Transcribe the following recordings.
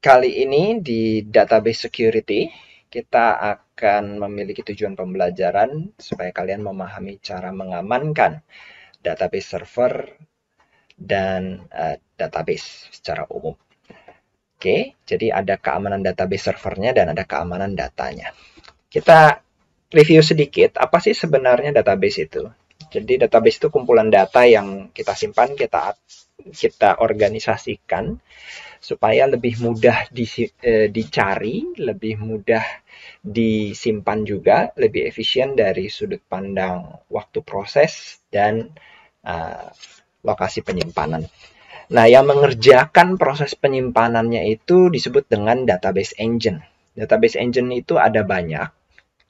Kali ini di database security, kita akan memiliki tujuan pembelajaran supaya kalian memahami cara mengamankan database server dan uh, database secara umum. Oke, jadi ada keamanan database servernya dan ada keamanan datanya. Kita review sedikit apa sih sebenarnya database itu. Jadi database itu kumpulan data yang kita simpan, kita kita organisasikan supaya lebih mudah di, eh, dicari, lebih mudah disimpan juga, lebih efisien dari sudut pandang waktu proses dan eh, lokasi penyimpanan. Nah, yang mengerjakan proses penyimpanannya itu disebut dengan database engine. Database engine itu ada banyak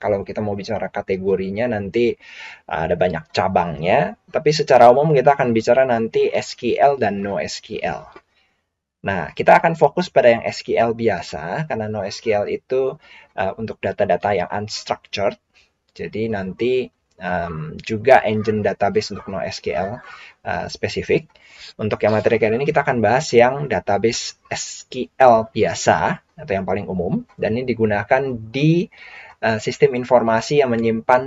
kalau kita mau bicara kategorinya nanti eh, ada banyak cabangnya, tapi secara umum kita akan bicara nanti SQL dan no SQL. Nah, kita akan fokus pada yang SQL biasa karena no SQL itu uh, untuk data-data yang unstructured. Jadi nanti um, juga engine database untuk NoSQL uh, spesifik. Untuk yang materi kali ini kita akan bahas yang database SQL biasa atau yang paling umum dan ini digunakan di Eh, sistem informasi yang menyimpan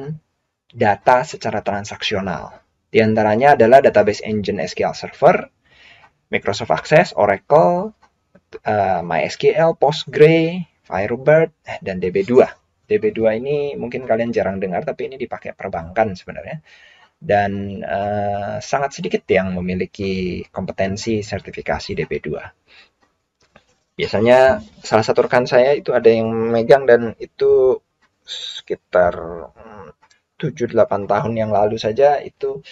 data secara transaksional. Di antaranya adalah database engine SQL Server, Microsoft Access, Oracle, eh, MySQL, PostgreSQL, Firebird, eh, dan DB2. DB2 ini mungkin kalian jarang dengar, tapi ini dipakai perbankan sebenarnya. Dan uh, sangat sedikit yang memiliki kompetensi sertifikasi DB2. Biasanya salah satu rekan saya itu ada yang memegang dan itu sekitar 7-8 hmm, tahun yang lalu saja itu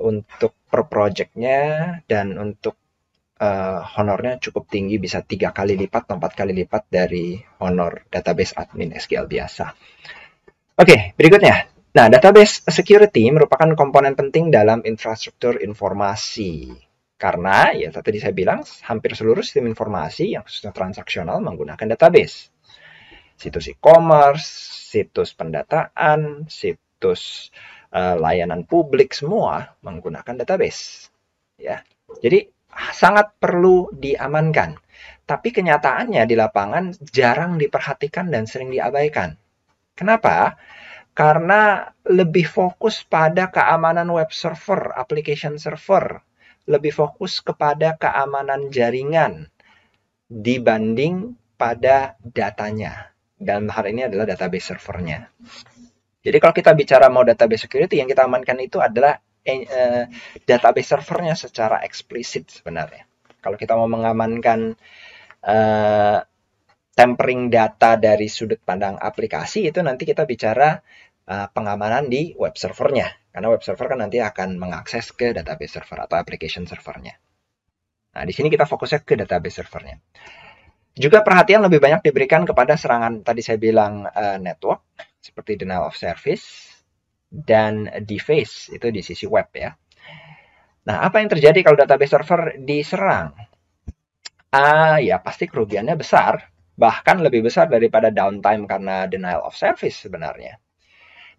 untuk per projectnya dan untuk uh, honornya cukup tinggi bisa tiga kali lipat empat kali lipat dari honor database admin SQL biasa. Oke, okay, berikutnya. Nah, database security merupakan komponen penting dalam infrastruktur informasi. Karena, ya tadi saya bilang, hampir seluruh sistem informasi yang khususnya transaksional menggunakan database situs e-commerce, situs pendataan, situs uh, layanan publik semua menggunakan database. Ya. Jadi sangat perlu diamankan. Tapi kenyataannya di lapangan jarang diperhatikan dan sering diabaikan. Kenapa? Karena lebih fokus pada keamanan web server, application server, lebih fokus kepada keamanan jaringan dibanding pada datanya dalam hal ini adalah database servernya. Jadi kalau kita bicara mau database security yang kita amankan itu adalah eh, database servernya secara eksplisit sebenarnya. Kalau kita mau mengamankan uh, tampering data dari sudut pandang aplikasi itu nanti kita bicara uh, pengamanan di web servernya. Karena web server kan nanti akan mengakses ke database server atau application servernya. Nah, di sini kita fokusnya ke database servernya. Juga perhatian lebih banyak diberikan kepada serangan tadi saya bilang uh, network seperti denial of service dan deface itu di sisi web ya. Nah, apa yang terjadi kalau database server diserang? Ah, uh, ya pasti kerugiannya besar, bahkan lebih besar daripada downtime karena denial of service sebenarnya.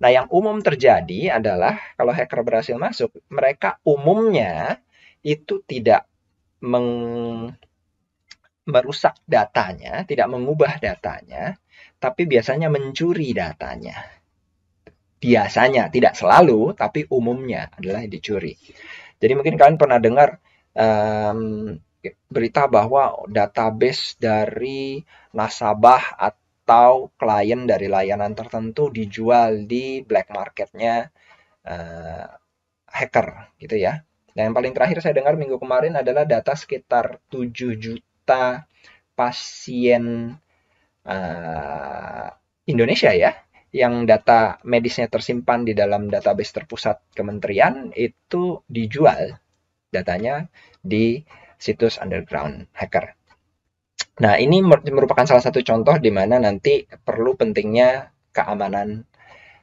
Nah, yang umum terjadi adalah kalau hacker berhasil masuk, mereka umumnya itu tidak meng merusak datanya, tidak mengubah datanya, tapi biasanya mencuri datanya. Biasanya, tidak selalu, tapi umumnya adalah dicuri. Jadi mungkin kalian pernah dengar um, berita bahwa database dari nasabah atau klien dari layanan tertentu dijual di black marketnya uh, hacker gitu ya. Dan yang paling terakhir saya dengar minggu kemarin adalah data sekitar 7 juta juta pasien uh, Indonesia ya yang data medisnya tersimpan di dalam database terpusat kementerian itu dijual datanya di situs underground hacker. Nah, ini merupakan salah satu contoh di mana nanti perlu pentingnya keamanan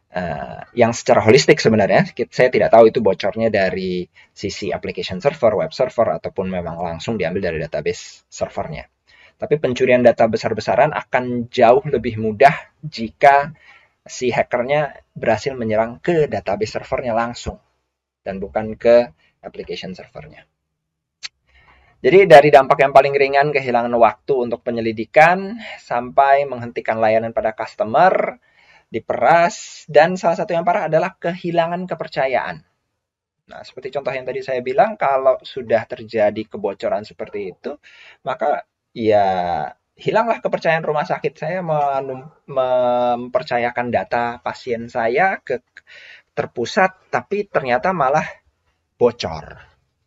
Eh, yang secara holistik sebenarnya saya tidak tahu itu bocornya dari sisi application server, web server ataupun memang langsung diambil dari database servernya. Tapi pencurian data besar-besaran akan jauh lebih mudah jika si hackernya berhasil menyerang ke database servernya langsung dan bukan ke application servernya. Jadi dari dampak yang paling ringan kehilangan waktu untuk penyelidikan sampai menghentikan layanan pada customer, diperas, dan salah satu yang parah adalah kehilangan kepercayaan. Nah, seperti contoh yang tadi saya bilang, kalau sudah terjadi kebocoran seperti itu, maka ya hilanglah kepercayaan rumah sakit. Saya mempercayakan data pasien saya ke terpusat, tapi ternyata malah bocor,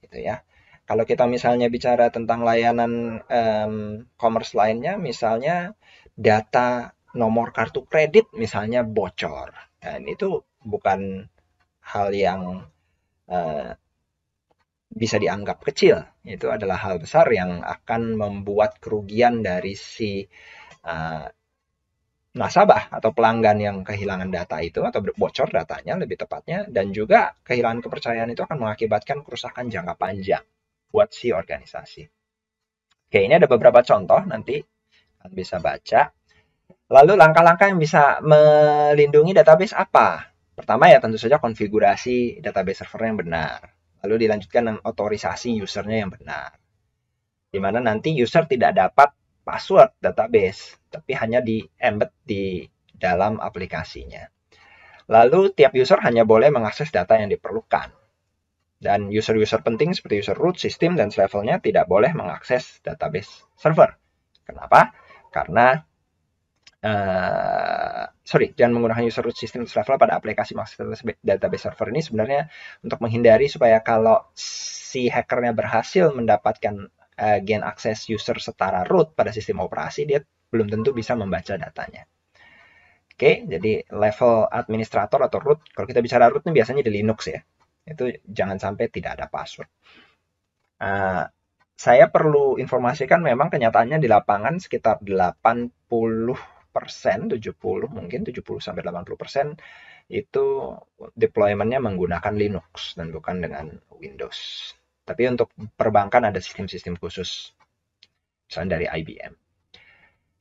gitu ya. Kalau kita misalnya bicara tentang layanan um, commerce lainnya, misalnya data nomor kartu kredit misalnya bocor dan itu bukan hal yang uh, bisa dianggap kecil itu adalah hal besar yang akan membuat kerugian dari si uh, nasabah atau pelanggan yang kehilangan data itu atau bocor datanya lebih tepatnya dan juga kehilangan kepercayaan itu akan mengakibatkan kerusakan jangka panjang buat si organisasi. Oke, ini ada beberapa contoh nanti bisa baca. Lalu langkah-langkah yang bisa melindungi database apa? Pertama ya tentu saja konfigurasi database server yang benar. Lalu dilanjutkan dengan otorisasi usernya yang benar. Di mana nanti user tidak dapat password database, tapi hanya di embed di dalam aplikasinya. Lalu tiap user hanya boleh mengakses data yang diperlukan. Dan user-user penting seperti user root, system, dan levelnya tidak boleh mengakses database server. Kenapa? Karena Eh, sorry, jangan menggunakan user root system level pada aplikasi master database server ini sebenarnya untuk menghindari supaya kalau si hackernya berhasil mendapatkan uh, gain akses user setara root pada sistem operasi, dia belum tentu bisa membaca datanya. Oke, okay, jadi level administrator atau root, kalau kita bicara root ini biasanya di Linux ya, itu jangan sampai tidak ada password. Uh, saya perlu informasikan memang kenyataannya di lapangan sekitar 80 persen, 70 mungkin 70 sampai 80 persen itu deploymentnya menggunakan Linux dan bukan dengan Windows. Tapi untuk perbankan ada sistem-sistem khusus, misalnya dari IBM.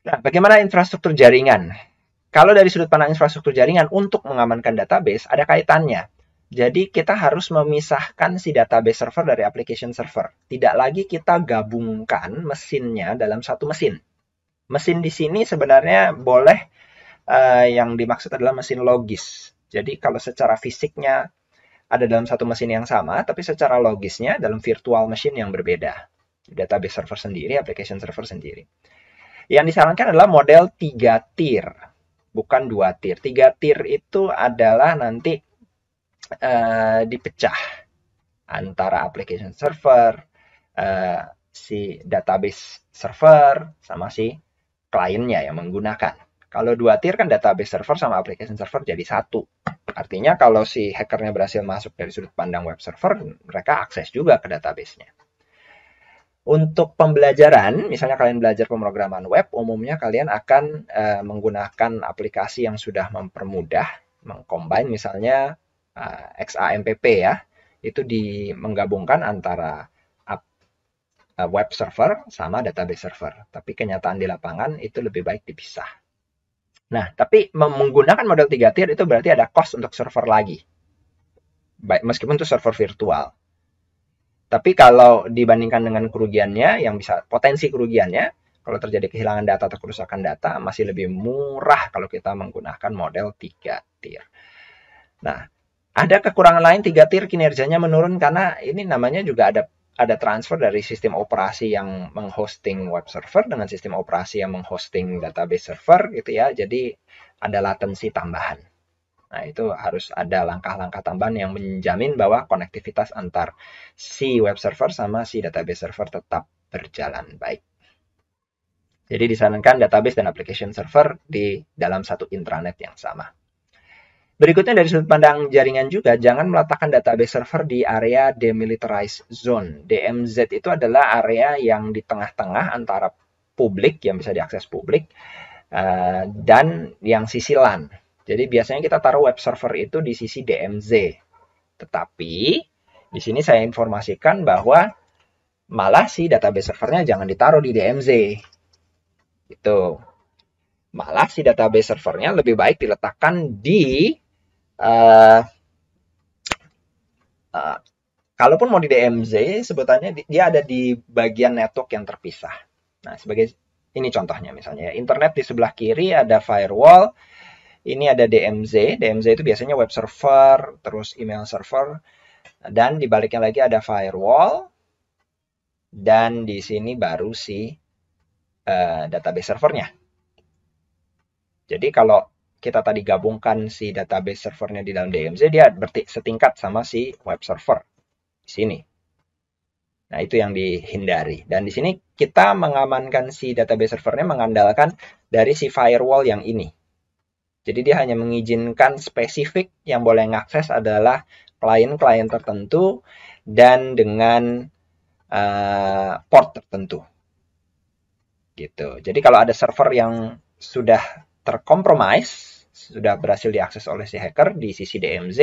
Nah, bagaimana infrastruktur jaringan? Kalau dari sudut pandang infrastruktur jaringan untuk mengamankan database ada kaitannya. Jadi kita harus memisahkan si database server dari application server. Tidak lagi kita gabungkan mesinnya dalam satu mesin. Mesin di sini sebenarnya boleh uh, yang dimaksud adalah mesin logis. Jadi kalau secara fisiknya ada dalam satu mesin yang sama, tapi secara logisnya dalam virtual machine yang berbeda. Database server sendiri, application server sendiri. Yang disarankan adalah model 3 tier, bukan 2 tier. 3 tier itu adalah nanti uh, dipecah antara application server, uh, si database server, sama si kliennya yang menggunakan. Kalau dua tier kan database server sama application server jadi satu. Artinya kalau si hackernya berhasil masuk dari sudut pandang web server, mereka akses juga ke databasenya. Untuk pembelajaran, misalnya kalian belajar pemrograman web, umumnya kalian akan uh, menggunakan aplikasi yang sudah mempermudah, mengcombine misalnya uh, eh, XAMPP ya, itu di menggabungkan antara Eh, web server sama database server. Tapi kenyataan di lapangan itu lebih baik dipisah. Nah, tapi menggunakan model tiga tier itu berarti ada cost untuk server lagi. Baik, meskipun itu server virtual. Tapi kalau dibandingkan dengan kerugiannya, yang bisa potensi kerugiannya, kalau terjadi kehilangan data atau kerusakan data, masih lebih murah kalau kita menggunakan model tiga tier. Nah, ada kekurangan lain tiga tier kinerjanya menurun karena ini namanya juga ada ada transfer dari sistem operasi yang menghosting web server dengan sistem operasi yang menghosting database server gitu ya. Jadi ada latensi tambahan. Nah, itu harus ada langkah-langkah tambahan yang menjamin bahwa konektivitas antar si web server sama si database server tetap berjalan baik. Jadi disarankan database dan application server di dalam satu intranet yang sama. Berikutnya dari sudut pandang jaringan juga, jangan meletakkan database server di area demilitarized zone. DMZ itu adalah area yang di tengah-tengah antara publik yang bisa diakses publik eh, dan yang sisi LAN. Jadi biasanya kita taruh web server itu di sisi DMZ. Tetapi di sini saya informasikan bahwa malah si database servernya jangan ditaruh di DMZ. Itu Malah si database servernya lebih baik diletakkan di Eh, eh, kalaupun mau di DMZ sebutannya dia ada di bagian network yang terpisah. Nah, sebagai ini contohnya misalnya ya, internet di sebelah kiri ada firewall, ini ada DMZ. DMZ itu biasanya web server, terus email server dan dibaliknya lagi ada firewall dan di sini baru si uh, database servernya. Jadi kalau kita tadi gabungkan si database servernya di dalam DMZ, dia berarti setingkat sama si web server di sini. Nah, itu yang dihindari. Dan di sini kita mengamankan si database servernya mengandalkan dari si firewall yang ini. Jadi dia hanya mengizinkan spesifik yang boleh mengakses adalah klien-klien tertentu dan dengan uh, port tertentu. Gitu. Jadi kalau ada server yang sudah terkompromis sudah berhasil diakses oleh si hacker di sisi DMZ,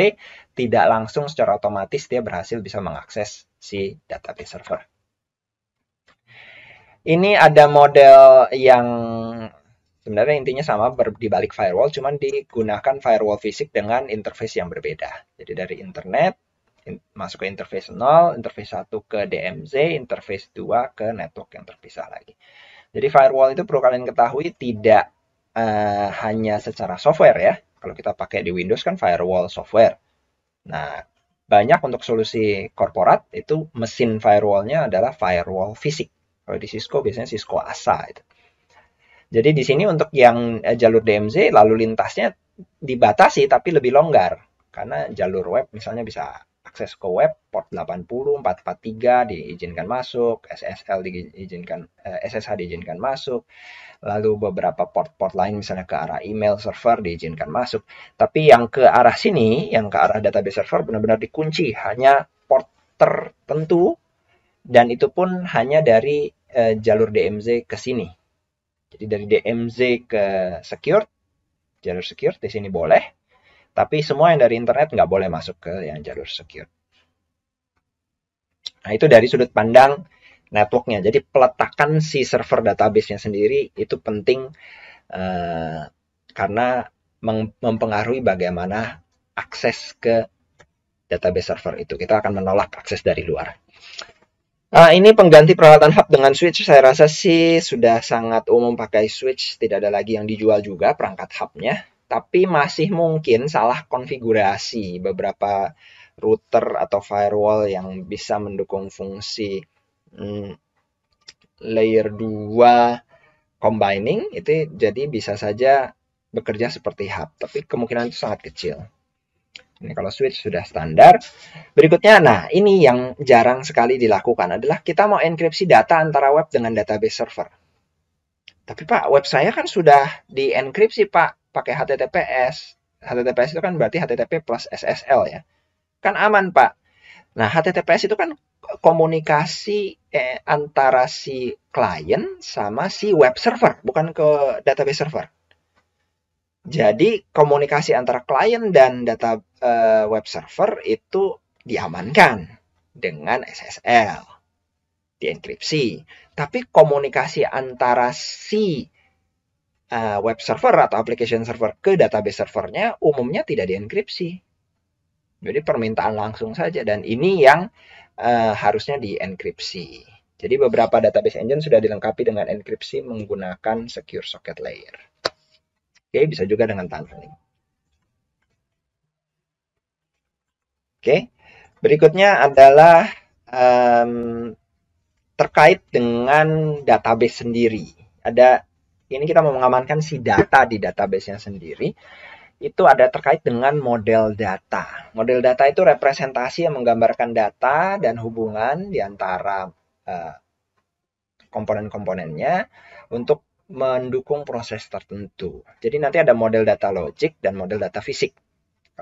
tidak langsung secara otomatis dia berhasil bisa mengakses si database server. Ini ada model yang sebenarnya intinya sama di balik firewall, cuman digunakan firewall fisik dengan interface yang berbeda. Jadi dari internet masuk ke interface 0, interface 1 ke DMZ, interface 2 ke network yang terpisah lagi. Jadi firewall itu perlu kalian ketahui tidak Eh, hanya secara software ya. Kalau kita pakai di Windows kan firewall software. Nah, banyak untuk solusi korporat itu mesin firewallnya adalah firewall fisik. Kalau di Cisco biasanya Cisco ASA itu. Jadi di sini untuk yang eh, jalur DMZ lalu lintasnya dibatasi tapi lebih longgar karena jalur web misalnya bisa akses ke web port 80 443 diizinkan masuk, SSL diizinkan SSH eh, diizinkan masuk. Lalu beberapa port-port lain misalnya ke arah email server diizinkan masuk. Tapi yang ke arah sini, yang ke arah database server benar-benar dikunci hanya port tertentu dan itu pun hanya dari eh, jalur DMZ ke sini. Jadi dari DMZ ke secure, jalur secure di sini boleh tapi semua yang dari internet nggak boleh masuk ke yang jalur secure. Nah, itu dari sudut pandang networknya. Jadi peletakan si server database-nya sendiri itu penting uh, karena mempengaruhi bagaimana akses ke database server itu. Kita akan menolak akses dari luar. Nah, ini pengganti peralatan hub dengan switch. Saya rasa sih sudah sangat umum pakai switch. Tidak ada lagi yang dijual juga perangkat hubnya tapi masih mungkin salah konfigurasi beberapa router atau firewall yang bisa mendukung fungsi hmm, layer 2 combining itu jadi bisa saja bekerja seperti hub, tapi kemungkinan itu sangat kecil. Ini kalau switch sudah standar. Berikutnya, nah ini yang jarang sekali dilakukan adalah kita mau enkripsi data antara web dengan database server. Tapi Pak, web saya kan sudah dienkripsi Pak pakai HTTPS. HTTPS itu kan berarti HTTP plus SSL ya. Kan aman, Pak. Nah, HTTPS itu kan komunikasi eh, antara si klien sama si web server, bukan ke database server. Jadi komunikasi antara klien dan data eh, web server itu diamankan dengan SSL, dienkripsi. Tapi komunikasi antara si uh, web server atau application server ke database servernya umumnya tidak dienkripsi. Jadi permintaan langsung saja dan ini yang uh, harusnya dienkripsi. Jadi beberapa database engine sudah dilengkapi dengan enkripsi menggunakan secure socket layer. Oke, bisa juga dengan tunneling. Oke, berikutnya adalah um, terkait dengan database sendiri. Ada ini kita mau mengamankan si data di database-nya sendiri itu ada terkait dengan model data. Model data itu representasi yang menggambarkan data dan hubungan di antara uh, komponen-komponennya untuk mendukung proses tertentu. Jadi nanti ada model data logic dan model data fisik.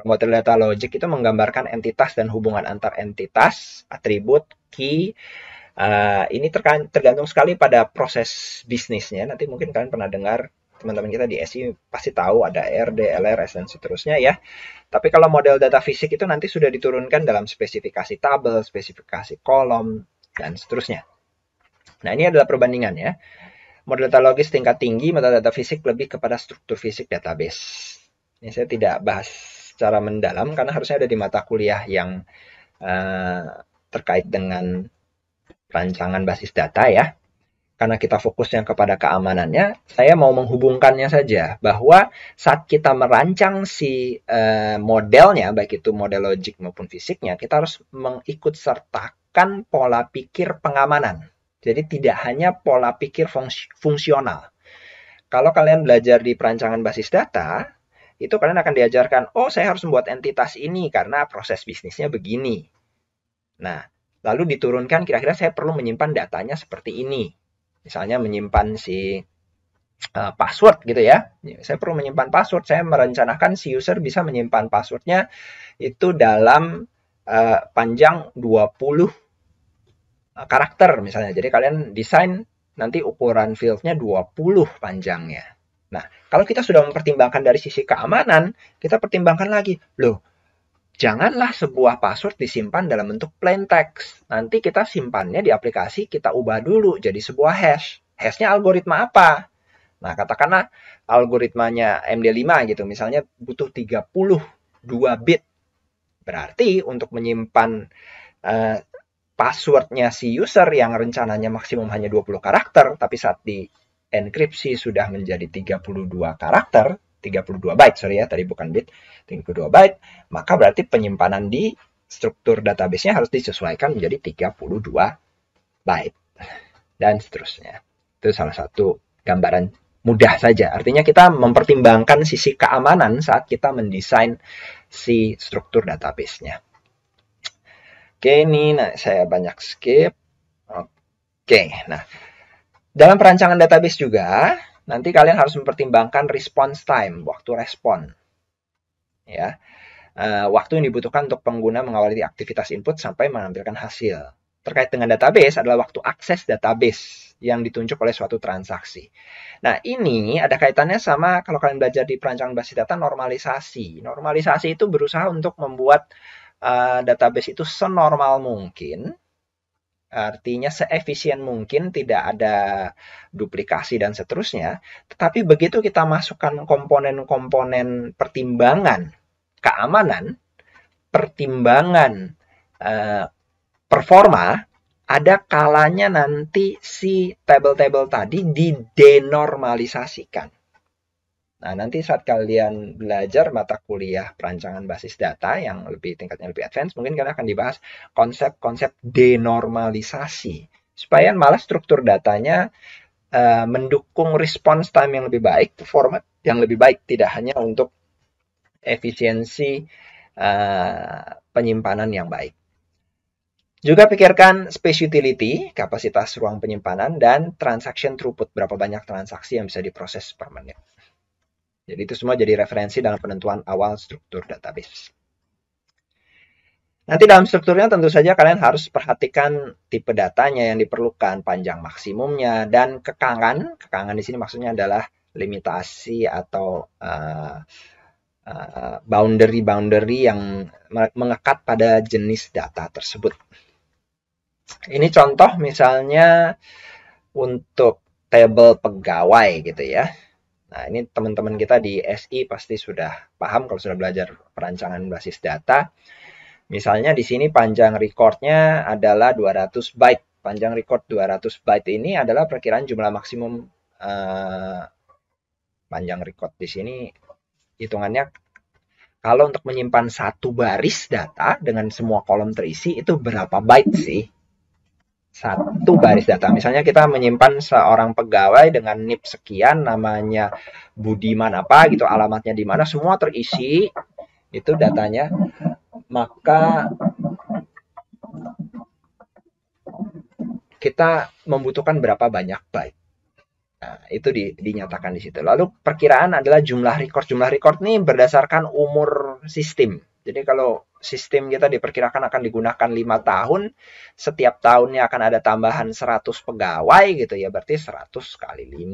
Model data logic itu menggambarkan entitas dan hubungan antar entitas, atribut, key, Uh, ini tergantung sekali pada proses bisnisnya. Nanti mungkin kalian pernah dengar teman-teman kita di SI pasti tahu ada RD, LRS dan seterusnya ya. Tapi kalau model data fisik itu nanti sudah diturunkan dalam spesifikasi tabel, spesifikasi kolom dan seterusnya. Nah, ini adalah perbandingan ya. Model data logis tingkat tinggi, mata data fisik lebih kepada struktur fisik database. Ini saya tidak bahas secara mendalam karena harusnya ada di mata kuliah yang uh, terkait dengan rancangan basis data ya. Karena kita fokusnya kepada keamanannya, saya mau menghubungkannya saja bahwa saat kita merancang si eh, modelnya, baik itu model logik maupun fisiknya, kita harus mengikut sertakan pola pikir pengamanan. Jadi tidak hanya pola pikir fungsional. Kalau kalian belajar di perancangan basis data, itu kalian akan diajarkan, oh saya harus membuat entitas ini karena proses bisnisnya begini. Nah, Lalu diturunkan kira-kira saya perlu menyimpan datanya seperti ini. Misalnya menyimpan si uh, password gitu ya. Saya perlu menyimpan password. Saya merencanakan si user bisa menyimpan passwordnya itu dalam uh, panjang 20 eh, karakter misalnya. Jadi kalian desain nanti ukuran fieldnya 20 panjangnya. Nah, kalau kita sudah mempertimbangkan dari sisi keamanan, kita pertimbangkan lagi. Loh, janganlah sebuah password disimpan dalam bentuk plain text. Nanti kita simpannya di aplikasi, kita ubah dulu jadi sebuah hash. Hashnya algoritma apa? Nah, katakanlah algoritmanya MD5 gitu, misalnya butuh 32 bit. Berarti untuk menyimpan uh, passwordnya si user yang rencananya maksimum hanya 20 karakter, tapi saat di enkripsi sudah menjadi 32 karakter, 32 byte, sorry ya, tadi bukan bit, 32 byte, maka berarti penyimpanan di struktur database-nya harus disesuaikan menjadi 32 byte dan seterusnya. Itu salah satu gambaran mudah saja. Artinya kita mempertimbangkan sisi keamanan saat kita mendesain si struktur database-nya. Oke, ini nah, saya banyak skip. Oke, nah dalam perancangan database juga nanti kalian harus mempertimbangkan response time, waktu respon. Ya. Eh, waktu yang dibutuhkan untuk pengguna mengawali aktivitas input sampai menampilkan hasil. Terkait dengan database adalah waktu akses database yang ditunjuk oleh suatu transaksi. Nah, ini ada kaitannya sama kalau kalian belajar di perancangan basis data normalisasi. Normalisasi itu berusaha untuk membuat uh, database itu senormal mungkin artinya seefisien mungkin tidak ada duplikasi dan seterusnya. Tetapi begitu kita masukkan komponen-komponen pertimbangan keamanan, pertimbangan eh, performa, ada kalanya nanti si table-table tadi didenormalisasikan. Nah, nanti saat kalian belajar mata kuliah perancangan basis data yang lebih tingkatnya lebih advance, mungkin kalian akan dibahas konsep-konsep denormalisasi. Supaya malah struktur datanya uh, mendukung response time yang lebih baik, format yang lebih baik, tidak hanya untuk efisiensi uh, penyimpanan yang baik. Juga pikirkan space utility, kapasitas ruang penyimpanan, dan transaction throughput, berapa banyak transaksi yang bisa diproses per menit. Jadi itu semua jadi referensi dalam penentuan awal struktur database. Nanti dalam strukturnya tentu saja kalian harus perhatikan tipe datanya yang diperlukan, panjang maksimumnya, dan kekangan. Kekangan di sini maksudnya adalah limitasi atau uh, uh, boundary-boundary yang mengekat pada jenis data tersebut. Ini contoh misalnya untuk table pegawai gitu ya. Nah, ini teman-teman kita di SI pasti sudah paham kalau sudah belajar perancangan basis data. Misalnya di sini panjang recordnya adalah 200 byte. Panjang record 200 byte ini adalah perkiraan jumlah maksimum uh, panjang record di sini hitungannya kalau untuk menyimpan satu baris data dengan semua kolom terisi itu berapa byte sih? satu baris data. Misalnya kita menyimpan seorang pegawai dengan NIP sekian, namanya Budiman apa gitu, alamatnya di mana, semua terisi itu datanya. Maka kita membutuhkan berapa banyak byte. Nah, itu di, dinyatakan di situ. Lalu perkiraan adalah jumlah record. Jumlah record ini berdasarkan umur sistem. Jadi kalau sistem kita diperkirakan akan digunakan lima tahun, setiap tahunnya akan ada tambahan 100 pegawai gitu ya, berarti 100 kali 5.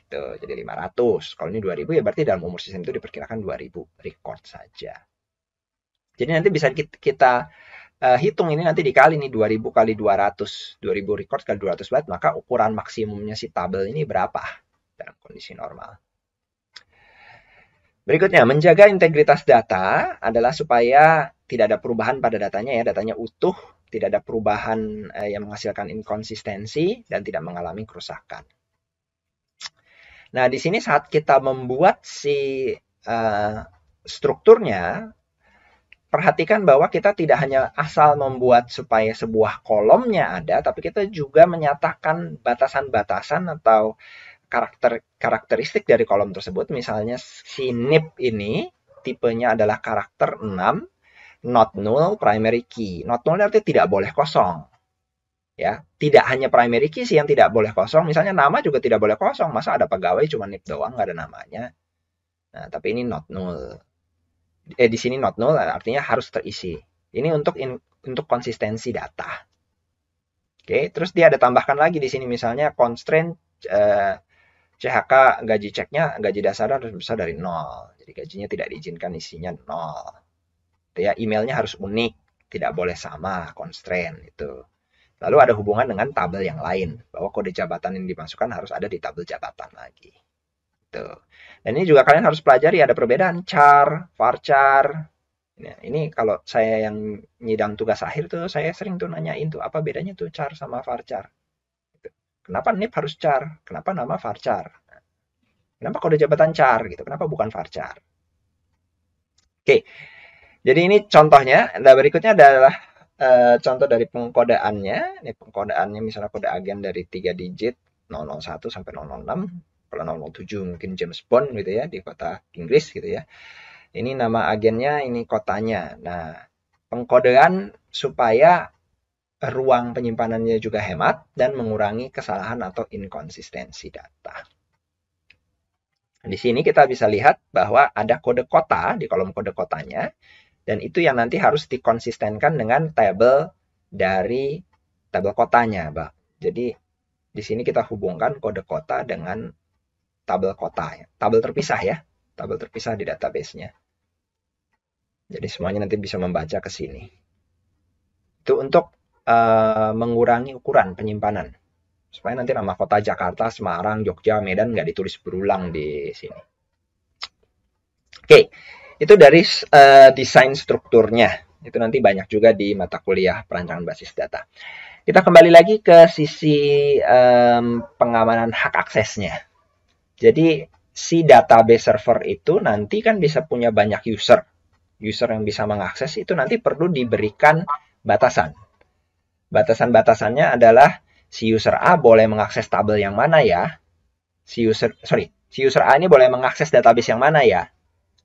Gitu, jadi 500. Kalau ini 2000 ya berarti dalam umur sistem itu diperkirakan 2000 record saja. Jadi nanti bisa kita, kita uh, eh, hitung ini nanti dikali nih 2000 kali 200, 2000 record kali 200 banget, maka ukuran maksimumnya si tabel ini berapa dalam kondisi normal. Berikutnya, menjaga integritas data adalah supaya tidak ada perubahan pada datanya ya, datanya utuh, tidak ada perubahan eh, yang menghasilkan inkonsistensi dan tidak mengalami kerusakan. Nah, di sini saat kita membuat si uh, strukturnya, perhatikan bahwa kita tidak hanya asal membuat supaya sebuah kolomnya ada, tapi kita juga menyatakan batasan-batasan atau karakter karakteristik dari kolom tersebut misalnya si nip ini tipenya adalah karakter 6 not null primary key. Not null artinya tidak boleh kosong. Ya, tidak hanya primary key sih yang tidak boleh kosong, misalnya nama juga tidak boleh kosong. Masa ada pegawai cuma nip doang nggak ada namanya. Nah, tapi ini not null. Eh di sini not null artinya harus terisi. Ini untuk in, untuk konsistensi data. Oke, okay, terus dia ada tambahkan lagi di sini misalnya constraint uh, CHK gaji ceknya gaji dasar harus besar dari nol jadi gajinya tidak diizinkan isinya nol gitu ya emailnya harus unik tidak boleh sama constraint itu lalu ada hubungan dengan tabel yang lain bahwa kode jabatan yang dimasukkan harus ada di tabel jabatan lagi itu dan ini juga kalian harus pelajari ada perbedaan char varchar Nah, ini kalau saya yang nyidang tugas akhir tuh saya sering tuh nanyain tuh apa bedanya tuh char sama varchar Kenapa NIP harus char? Kenapa nama varchar? Kenapa kode jabatan char gitu? Kenapa bukan varchar? Oke, jadi ini contohnya. Nah, berikutnya adalah e, contoh dari pengkodeannya. Ini pengkodeannya misalnya kode agen dari 3 digit 001 sampai 006. Kalau 007 mungkin James Bond gitu ya di kota Inggris gitu ya. Ini nama agennya, ini kotanya. Nah, pengkodean supaya ruang penyimpanannya juga hemat dan mengurangi kesalahan atau inkonsistensi data. Di sini kita bisa lihat bahwa ada kode kota di kolom kode kotanya dan itu yang nanti harus dikonsistenkan dengan tabel dari tabel kotanya, Pak. Jadi di sini kita hubungkan kode kota dengan tabel kota, ya. tabel terpisah ya, tabel terpisah di database-nya. Jadi semuanya nanti bisa membaca ke sini. Itu untuk Eh, mengurangi ukuran penyimpanan supaya nanti nama kota Jakarta, Semarang, Jogja, Medan nggak ditulis berulang di sini. Oke, itu dari uh, desain strukturnya. Itu nanti banyak juga di mata kuliah perancangan basis data. Kita kembali lagi ke sisi um, pengamanan hak aksesnya. Jadi si database server itu nanti kan bisa punya banyak user. User yang bisa mengakses itu nanti perlu diberikan batasan Batasan-batasannya adalah si user A boleh mengakses tabel yang mana ya? Si user sorry, si user A ini boleh mengakses database yang mana ya?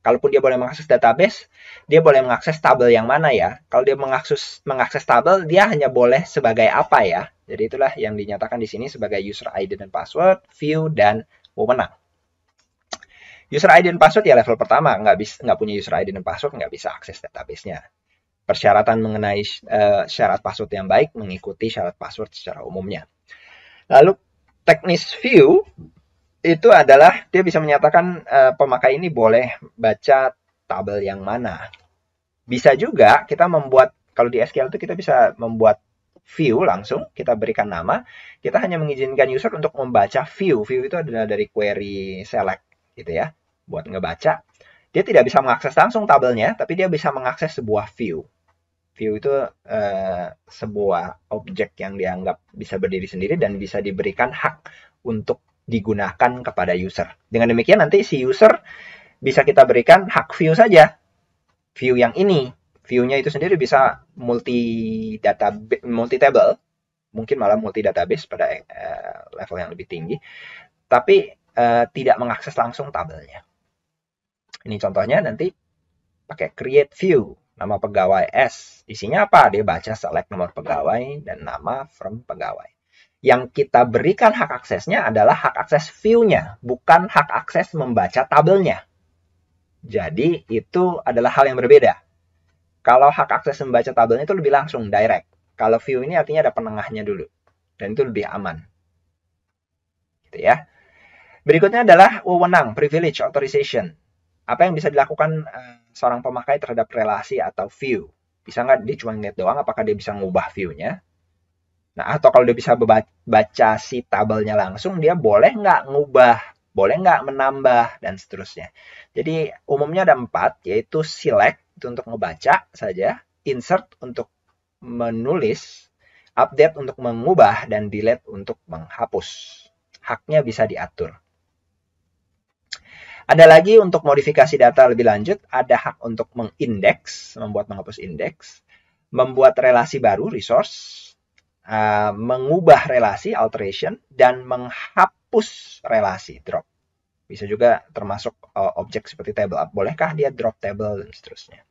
Kalaupun dia boleh mengakses database, dia boleh mengakses tabel yang mana ya? Kalau dia mengakses mengakses tabel, dia hanya boleh sebagai apa ya? Jadi itulah yang dinyatakan di sini sebagai user ID dan password, view dan wewenang. User ID dan password ya level pertama, nggak bisa nggak punya user ID dan password nggak bisa akses database-nya persyaratan mengenai uh, syarat password yang baik mengikuti syarat password secara umumnya. Lalu teknis view itu adalah dia bisa menyatakan uh, pemakai ini boleh baca tabel yang mana. Bisa juga kita membuat kalau di SQL itu kita bisa membuat view langsung, kita berikan nama, kita hanya mengizinkan user untuk membaca view. View itu adalah dari query select gitu ya, buat ngebaca. Dia tidak bisa mengakses langsung tabelnya, tapi dia bisa mengakses sebuah view view itu uh, sebuah objek yang dianggap bisa berdiri sendiri dan bisa diberikan hak untuk digunakan kepada user. Dengan demikian nanti si user bisa kita berikan hak view saja. View yang ini, view-nya itu sendiri bisa multi data multi table, mungkin malah multi database pada uh, level yang lebih tinggi. Tapi uh, tidak mengakses langsung tabelnya. Ini contohnya nanti pakai create view nama pegawai S. Isinya apa? Dia baca select nomor pegawai dan nama from pegawai. Yang kita berikan hak aksesnya adalah hak akses view-nya, bukan hak akses membaca tabelnya. Jadi itu adalah hal yang berbeda. Kalau hak akses membaca tabelnya itu lebih langsung, direct. Kalau view ini artinya ada penengahnya dulu. Dan itu lebih aman. Gitu ya. Berikutnya adalah wewenang, privilege, authorization apa yang bisa dilakukan uh, seorang pemakai terhadap relasi atau view? Bisa nggak dia cuma ngeliat doang? Apakah dia bisa ngubah view-nya? Nah, atau kalau dia bisa baca si tabelnya langsung, dia boleh nggak ngubah, boleh nggak menambah, dan seterusnya. Jadi, umumnya ada empat, yaitu select, itu untuk ngebaca saja, insert untuk menulis, update untuk mengubah, dan delete untuk menghapus. Haknya bisa diatur. Ada lagi untuk modifikasi data lebih lanjut, ada hak untuk mengindeks, membuat menghapus indeks, membuat relasi baru, resource, uh, mengubah relasi, alteration, dan menghapus relasi, drop. Bisa juga termasuk uh, objek seperti table up. Bolehkah dia drop table dan seterusnya.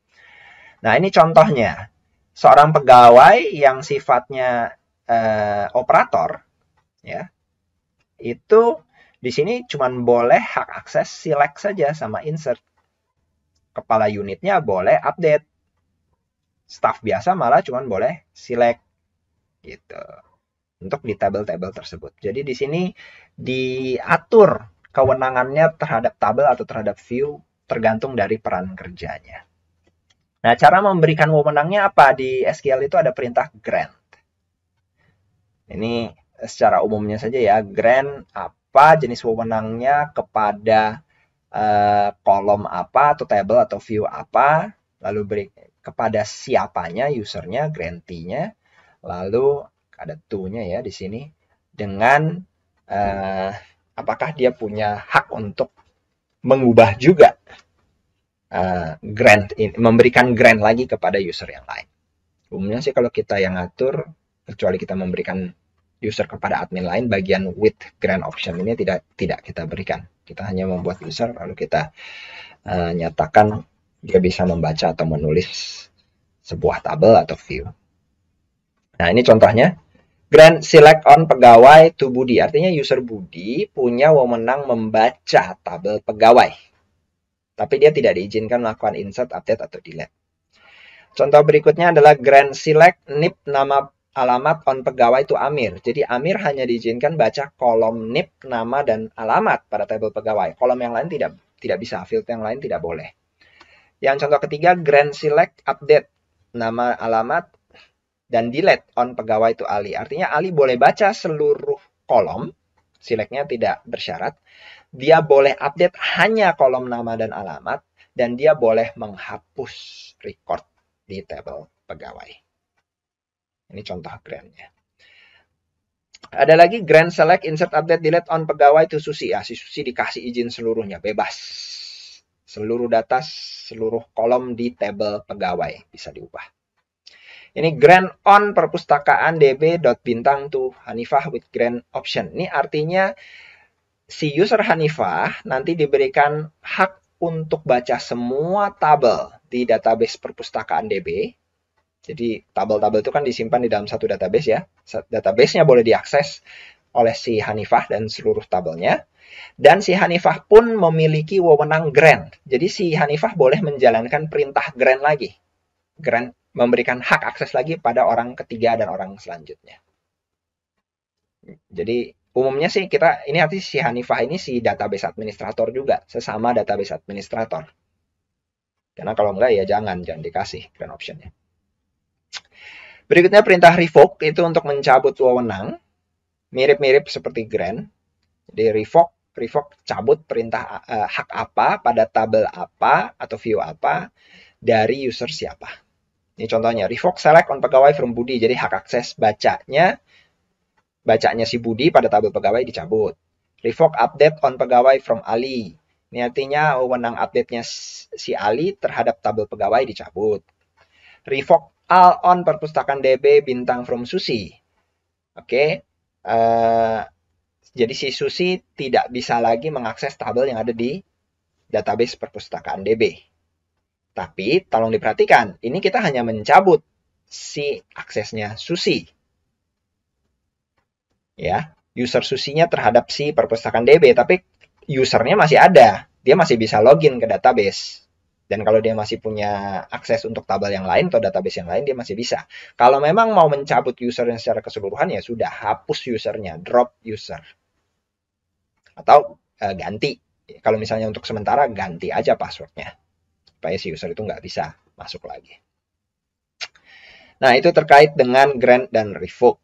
Nah, ini contohnya. Seorang pegawai yang sifatnya uh, operator, ya, itu di sini cuma boleh hak akses select saja sama insert. Kepala unitnya boleh update. Staff biasa malah cuma boleh select. Gitu. Untuk di tabel-tabel tersebut. Jadi di sini diatur kewenangannya terhadap tabel atau terhadap view tergantung dari peran kerjanya. Nah, cara memberikan wewenangnya apa? Di SQL itu ada perintah grant. Ini secara umumnya saja ya, grant up apa, jenis wewenangnya kepada uh, kolom apa atau table atau view apa, lalu beri kepada siapanya usernya, grantinya lalu ada to ya di sini dengan uh, apakah dia punya hak untuk mengubah juga uh, grant in, memberikan grant lagi kepada user yang lain. Umumnya sih kalau kita yang ngatur kecuali kita memberikan user kepada admin lain bagian with grant option ini tidak tidak kita berikan kita hanya membuat user lalu kita uh, nyatakan dia bisa membaca atau menulis sebuah tabel atau view nah ini contohnya grant select on pegawai to Budi artinya user Budi punya wewenang membaca tabel pegawai tapi dia tidak diizinkan melakukan insert update atau delete Contoh berikutnya adalah grant select nip nama alamat on pegawai itu Amir. Jadi Amir hanya diizinkan baca kolom NIP, nama dan alamat pada tabel pegawai. Kolom yang lain tidak tidak bisa, field yang lain tidak boleh. Yang contoh ketiga grand select update nama alamat dan delete on pegawai itu Ali. Artinya Ali boleh baca seluruh kolom, selectnya tidak bersyarat. Dia boleh update hanya kolom nama dan alamat dan dia boleh menghapus record di tabel pegawai. Ini contoh grandnya. Ada lagi grand select insert update delete on pegawai itu Susi. Ya, ah, si Susi dikasih izin seluruhnya bebas. Seluruh data, seluruh kolom di table pegawai bisa diubah. Ini grand on perpustakaan db bintang tuh Hanifah with grand option. Ini artinya si user Hanifah nanti diberikan hak untuk baca semua tabel di database perpustakaan DB jadi tabel-tabel itu kan disimpan di dalam satu database ya. Database-nya boleh diakses oleh si Hanifah dan seluruh tabelnya. Dan si Hanifah pun memiliki wewenang grant. Jadi si Hanifah boleh menjalankan perintah grant lagi. Grant memberikan hak akses lagi pada orang ketiga dan orang selanjutnya. Jadi umumnya sih kita ini artinya si Hanifah ini si database administrator juga, sesama database administrator. Karena kalau enggak ya jangan, jangan dikasih grant optionnya. Berikutnya perintah revoke itu untuk mencabut wewenang, mirip-mirip seperti grant. Jadi revoke, revoke cabut perintah uh, hak apa pada tabel apa atau view apa dari user siapa. Ini contohnya revoke select on pegawai from Budi. Jadi hak akses bacanya bacanya si Budi pada tabel pegawai dicabut. Revoke update on pegawai from Ali. Ini artinya wewenang update-nya si Ali terhadap tabel pegawai dicabut. Revoke all on perpustakaan DB bintang from Susi. Oke. Okay. Uh, eh, jadi si Susi tidak bisa lagi mengakses tabel yang ada di database perpustakaan DB. Tapi tolong diperhatikan, ini kita hanya mencabut si aksesnya Susi. Ya, user Susinya terhadap si perpustakaan DB, tapi usernya masih ada. Dia masih bisa login ke database. Dan kalau dia masih punya akses untuk tabel yang lain atau database yang lain, dia masih bisa. Kalau memang mau mencabut usernya secara keseluruhan, ya sudah hapus usernya, drop user. Atau e, ganti. Kalau misalnya untuk sementara, ganti aja passwordnya. Supaya si user itu nggak bisa masuk lagi. Nah, itu terkait dengan grant dan revoke.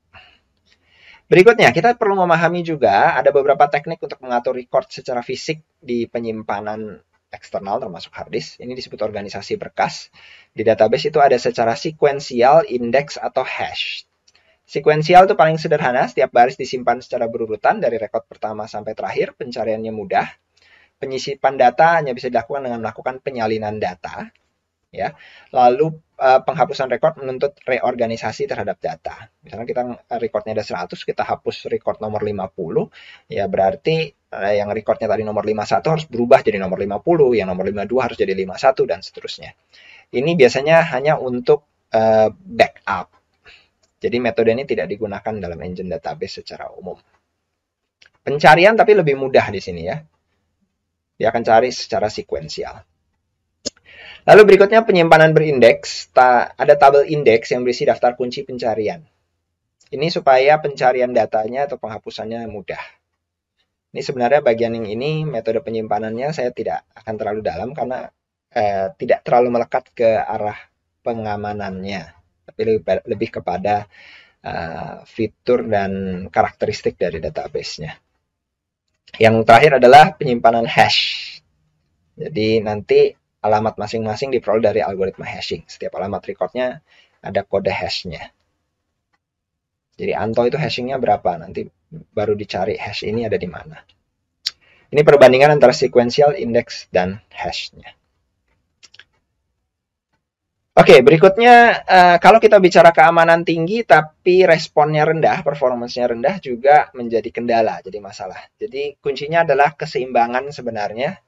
Berikutnya, kita perlu memahami juga ada beberapa teknik untuk mengatur record secara fisik di penyimpanan eksternal termasuk harddisk. Ini disebut organisasi berkas. Di database itu ada secara sekuensial, indeks, atau hash. Sekuensial itu paling sederhana, setiap baris disimpan secara berurutan dari rekod pertama sampai terakhir, pencariannya mudah. Penyisipan data hanya bisa dilakukan dengan melakukan penyalinan data. Ya. Lalu Eh, penghapusan record menuntut reorganisasi terhadap data. Misalnya kita recordnya ada 100, kita hapus record nomor 50, ya berarti eh, yang recordnya tadi nomor 51 harus berubah jadi nomor 50, yang nomor 52 harus jadi 51, dan seterusnya. Ini biasanya hanya untuk uh, backup. Jadi metode ini tidak digunakan dalam engine database secara umum. Pencarian tapi lebih mudah di sini ya. Dia akan cari secara sekuensial. Lalu berikutnya penyimpanan berindeks, ta ada tabel indeks yang berisi daftar kunci pencarian. Ini supaya pencarian datanya atau penghapusannya mudah. Ini sebenarnya bagian yang ini metode penyimpanannya saya tidak akan terlalu dalam karena eh, tidak terlalu melekat ke arah pengamanannya, tapi lebih, kepada eh, fitur dan karakteristik dari database-nya. Yang terakhir adalah penyimpanan hash. Jadi nanti alamat masing-masing diperoleh dari algoritma hashing. Setiap alamat recordnya ada kode hashnya. Jadi Anto itu hashingnya berapa, nanti baru dicari hash ini ada di mana. Ini perbandingan antara sequential index dan hashnya. Oke, okay, berikutnya uh, kalau kita bicara keamanan tinggi tapi responnya rendah, performancenya rendah juga menjadi kendala, jadi masalah. Jadi kuncinya adalah keseimbangan sebenarnya.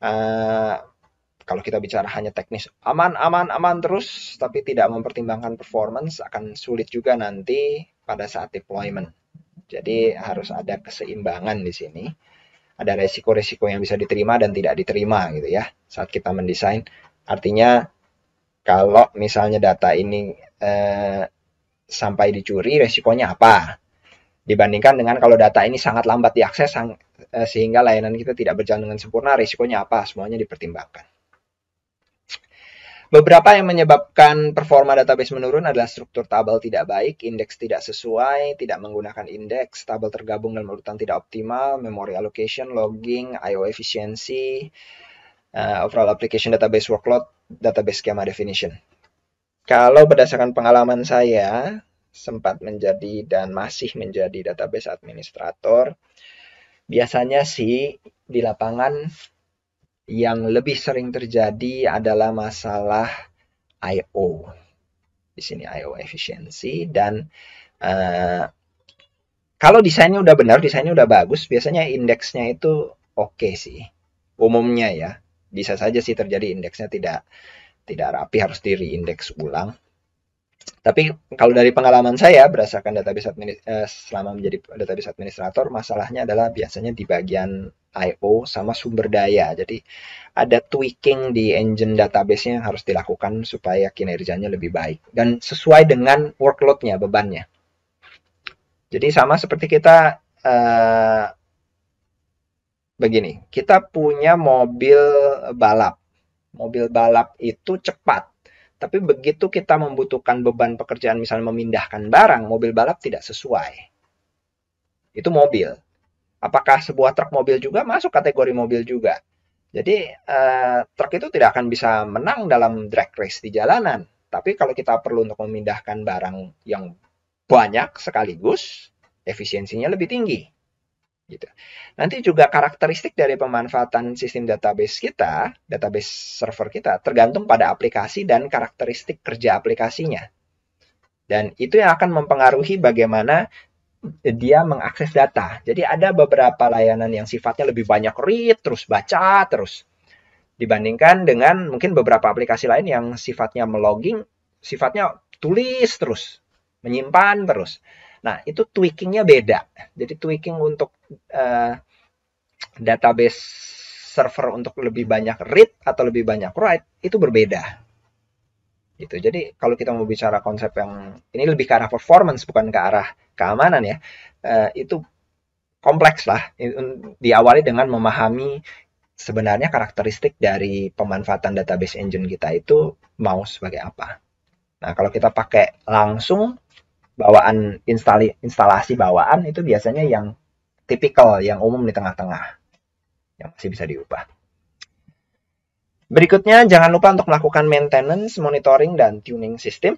Uh, kalau kita bicara hanya teknis aman aman aman terus tapi tidak mempertimbangkan performance akan sulit juga nanti pada saat deployment. Jadi harus ada keseimbangan di sini. Ada resiko-resiko yang bisa diterima dan tidak diterima gitu ya saat kita mendesain. Artinya kalau misalnya data ini eh, sampai dicuri resikonya apa? Dibandingkan dengan kalau data ini sangat lambat diakses eh, sehingga layanan kita tidak berjalan dengan sempurna, resikonya apa? Semuanya dipertimbangkan. Beberapa yang menyebabkan performa database menurun adalah struktur tabel tidak baik, indeks tidak sesuai, tidak menggunakan indeks, tabel tergabung dalam urutan tidak optimal, memory allocation, logging, IO o efficiency, uh, overall application database workload, database schema definition. Kalau berdasarkan pengalaman saya, sempat menjadi dan masih menjadi database administrator, biasanya sih di lapangan yang lebih sering terjadi adalah masalah IO Di sini IO efisiensi dan uh, kalau desainnya udah benar, desainnya udah bagus, biasanya indeksnya itu oke okay sih. Umumnya ya, bisa saja sih terjadi indeksnya tidak tidak rapi harus di reindeks ulang. Tapi kalau dari pengalaman saya berdasarkan database eh, selama menjadi database administrator, masalahnya adalah biasanya di bagian IO sama sumber daya. Jadi ada tweaking di engine database yang harus dilakukan supaya kinerjanya lebih baik dan sesuai dengan workload-nya, bebannya. Jadi sama seperti kita eh, begini, kita punya mobil balap. Mobil balap itu cepat tapi begitu kita membutuhkan beban pekerjaan, misalnya memindahkan barang, mobil balap tidak sesuai. Itu mobil. Apakah sebuah truk mobil juga masuk kategori mobil juga? Jadi eh, truk itu tidak akan bisa menang dalam drag race di jalanan. Tapi kalau kita perlu untuk memindahkan barang yang banyak sekaligus, efisiensinya lebih tinggi gitu. Nanti juga karakteristik dari pemanfaatan sistem database kita, database server kita tergantung pada aplikasi dan karakteristik kerja aplikasinya. Dan itu yang akan mempengaruhi bagaimana dia mengakses data. Jadi ada beberapa layanan yang sifatnya lebih banyak read, terus baca, terus dibandingkan dengan mungkin beberapa aplikasi lain yang sifatnya melogging, sifatnya tulis terus, menyimpan terus. Nah, itu tweakingnya beda. Jadi tweaking untuk uh, database server untuk lebih banyak read atau lebih banyak write itu berbeda. Gitu. Jadi kalau kita mau bicara konsep yang ini lebih ke arah performance bukan ke arah keamanan ya, uh, itu kompleks lah. Diawali dengan memahami sebenarnya karakteristik dari pemanfaatan database engine kita itu mau sebagai apa. Nah, kalau kita pakai langsung bawaan instali, instalasi bawaan itu biasanya yang tipikal, yang umum di tengah-tengah. Yang masih bisa diubah. Berikutnya, jangan lupa untuk melakukan maintenance, monitoring, dan tuning system.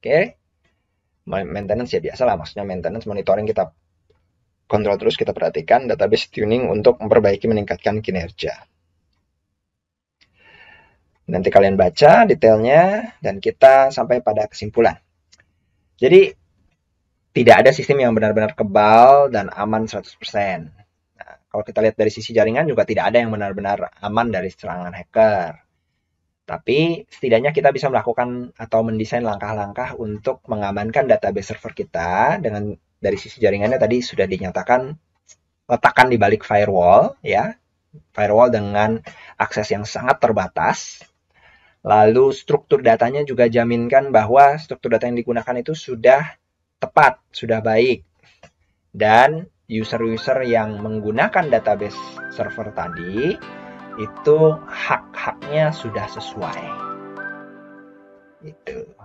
Oke. Okay. Maintenance ya biasa lah, maksudnya maintenance, monitoring kita kontrol terus, kita perhatikan database tuning untuk memperbaiki meningkatkan kinerja nanti kalian baca detailnya dan kita sampai pada kesimpulan. Jadi tidak ada sistem yang benar-benar kebal dan aman 100%. Nah, kalau kita lihat dari sisi jaringan juga tidak ada yang benar-benar aman dari serangan hacker. Tapi setidaknya kita bisa melakukan atau mendesain langkah-langkah untuk mengamankan database server kita dengan dari sisi jaringannya tadi sudah dinyatakan letakkan di balik firewall ya. Firewall dengan akses yang sangat terbatas Lalu struktur datanya juga jaminkan bahwa struktur data yang digunakan itu sudah tepat, sudah baik. Dan user-user yang menggunakan database server tadi itu hak-haknya sudah sesuai. Itu.